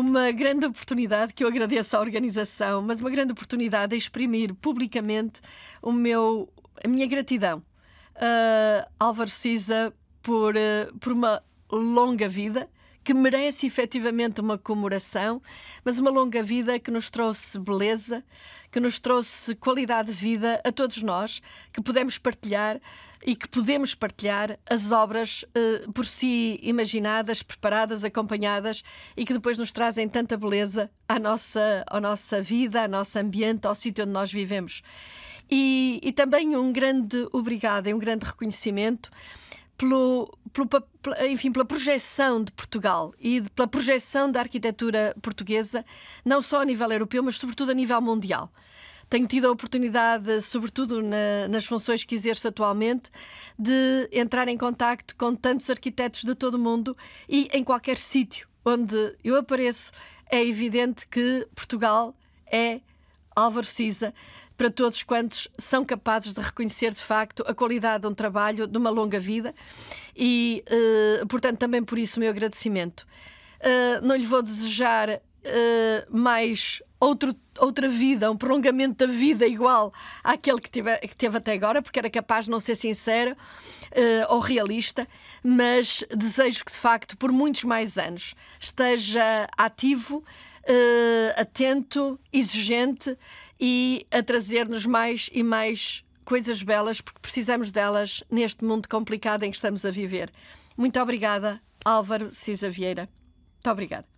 uma grande oportunidade que eu agradeço à organização, mas uma grande oportunidade de exprimir publicamente o meu, a minha gratidão. Uh, Álvaro Siza por, uh, por uma longa vida que merece efetivamente uma comemoração, mas uma longa vida que nos trouxe beleza, que nos trouxe qualidade de vida a todos nós, que pudemos partilhar e que podemos partilhar as obras eh, por si imaginadas, preparadas, acompanhadas e que depois nos trazem tanta beleza à nossa, à nossa vida, ao nosso ambiente, ao sítio onde nós vivemos. E, e também um grande obrigado e um grande reconhecimento pelo, pelo, enfim, pela projeção de Portugal e pela projeção da arquitetura portuguesa, não só a nível europeu, mas sobretudo a nível mundial. Tenho tido a oportunidade, sobretudo na, nas funções que exerço atualmente, de entrar em contacto com tantos arquitetos de todo o mundo e em qualquer sítio onde eu apareço, é evidente que Portugal é Álvaro Siza, para todos quantos são capazes de reconhecer de facto a qualidade de um trabalho, de uma longa vida, e eh, portanto também por isso o meu agradecimento. Uh, não lhe vou desejar uh, mais outro, outra vida, um prolongamento da vida igual àquele que, teve que teve até agora, porque era capaz de não ser sincera uh, ou realista, mas desejo que, de facto, por muitos mais anos esteja ativo, uh, atento, exigente e a trazer-nos mais e mais coisas belas, porque precisamos delas neste mundo complicado em que estamos a viver. Muito obrigada, Álvaro Cisa Vieira. Muito obrigada.